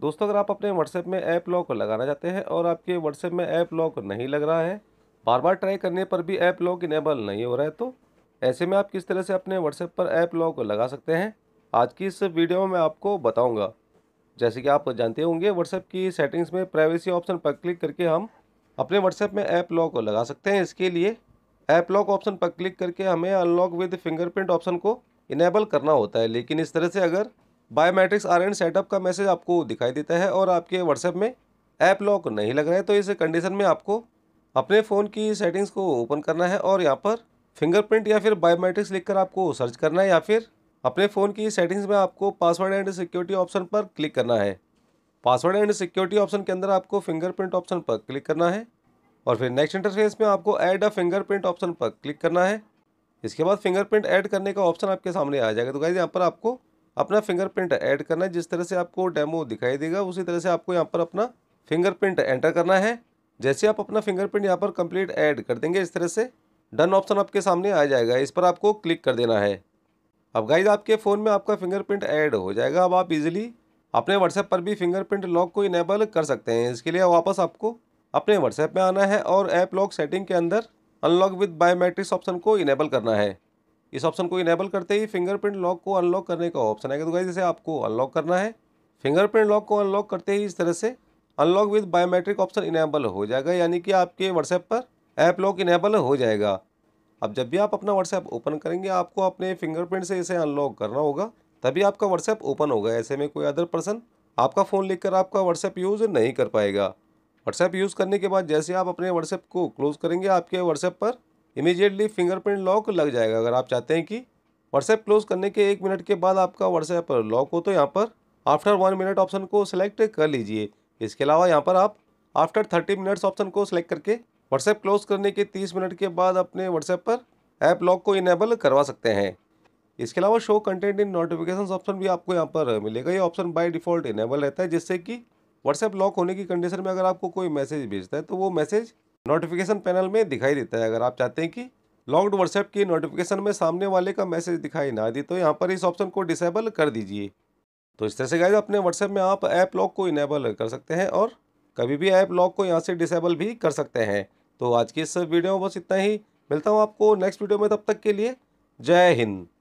दोस्तों अगर आप अपने व्हाट्सएप में ऐप लॉक लगाना चाहते हैं और आपके व्हाट्सएप में ऐप लॉक नहीं लग रहा है बार बार ट्राई करने पर भी ऐप लॉक इनेबल नहीं हो रहा है तो ऐसे में आप किस तरह से अपने व्हाट्सएप पर ऐप लॉक लगा सकते हैं आज की इस वीडियो में मैं आपको बताऊंगा जैसे कि आप जानते होंगे व्हाट्सएप की सेटिंग्स में प्राइवेसी ऑप्शन पर क्लिक करके हम अपने व्हाट्सएप में ऐप लॉक लगा सकते हैं इसके लिए ऐप लॉक ऑप्शन पर क्लिक करके हमें अनलॉक विद फिंगरप्रिंट ऑप्शन को इनेबल करना होता है लेकिन इस तरह से अगर बायोमेट्रिक्स आर एंड सेटअप का मैसेज आपको दिखाई देता है और आपके व्हाट्सएप में ऐप लॉक नहीं लग रहा है तो इस कंडीशन में आपको अपने फ़ोन की सेटिंग्स को ओपन करना है और यहाँ पर फिंगरप्रिंट या फिर बायोमेट्रिक्स लिखकर आपको सर्च करना है या फिर अपने फ़ोन की सेटिंग्स में आपको पासवर्ड एंड सिक्योरिटी ऑप्शन पर क्लिक करना है पासवर्ड एंड सिक्योरिटी ऑप्शन के अंदर आपको फिंगरप्रिंट ऑप्शन पर क्लिक करना है और फिर नेक्स्ट इंटरफेस में आपको ऐड अ फिंगरप्रिंट ऑप्शन पर क्लिक करना है इसके बाद फिंगरप्रिंट ऐड करने का ऑप्शन आपके सामने आ जाएगा तो गाइज यहाँ पर आपको अपना फिंगरप्रिंट ऐड करना है जिस तरह से आपको डेमो दिखाई देगा उसी तरह से आपको यहाँ पर अपना फिंगरप्रिंट एंटर करना है जैसे आप अपना फिंगरप्रिंट यहाँ पर कंप्लीट ऐड कर देंगे इस तरह से डन ऑप्शन आपके सामने आ जाएगा इस पर आपको क्लिक कर देना है अब गाइज आपके फ़ोन में आपका फिंगरप्रिंट ऐड हो जाएगा अब आप इजीली अपने व्हाट्सएप पर भी फिंगरप्रिंट लॉक को इनेबल कर सकते हैं इसके लिए वापस आपको अपने व्हाट्सएप में आना है और ऐप लॉक सेटिंग के अंदर अनलॉक विद बायोमेट्रिक्स ऑप्शन को इनेबल करना है इस ऑप्शन को इनेबल करते ही फिंगरप्रिंट लॉक को अनलॉक करने का ऑप्शन आएगा तो गाइस इसे आपको अनलॉक करना है फिंगरप्रिंट लॉक को अनलॉक करते ही इस तरह से unlock with biometric option enable हो जाएगा यानी कि आपके व्हाट्सएप पर ऐप लॉक इनेबल हो जाएगा अब जब भी आप अपना व्हाट्सएप ओपन करेंगे आपको अपने फिंगरप्रिंट से इसे अनलॉक करना होगा तभी आपका व्हाट्सएप ओपन होगा ऐसे में कोई अदर पर्सन आपका फ़ोन कर आपका व्हाट्सएप यूज़ नहीं कर पाएगा व्हाट्सएप यूज़ करने के बाद जैसे आप अपने व्हाट्सएप को क्लोज़ करेंगे आपके व्हाट्सएप पर इमीजिएटली फिंगरप्रिंट लॉक लग जाएगा अगर आप चाहते हैं कि व्हाट्सएप क्लोज करने के एक मिनट के बाद आपका व्हाट्सएप लॉक हो तो यहाँ पर आफ्टर वन मिनट ऑप्शन को सिलेक्ट कर लीजिए इसके अलावा यहाँ पर आप आफ्टर थर्टी मिनट्स ऑप्शन को सिलेक्ट करके व्हाट्सएप क्लोज करने के तीस मिनट के बाद अपने व्हाट्सएप पर ऐप लॉक को इनेबल करवा सकते हैं इसके अलावा show content in notification option भी आपको यहाँ पर मिलेगा ये ऑप्शन बाय डिफ़ॉल्ट इनेबल रहता है जिससे कि व्हाट्सएप लॉक होने की कंडीशन में अगर आपको कोई मैसेज भेजता है तो वो मैसेज नोटिफिकेशन पैनल में दिखाई देता है अगर आप चाहते हैं कि लॉक्ड व्हाट्सएप की नोटिफिकेशन में सामने वाले का मैसेज दिखाई ना दे तो यहाँ पर इस ऑप्शन को डिसेबल कर दीजिए तो इस तरह से गाइज अपने व्हाट्सएप में आप ऐप लॉक को इनेबल कर सकते हैं और कभी भी ऐप लॉक को यहाँ से डिसेबल भी कर सकते हैं तो आज की इस वीडियो में बस इतना ही मिलता हूँ आपको नेक्स्ट वीडियो में तब तक के लिए जय हिंद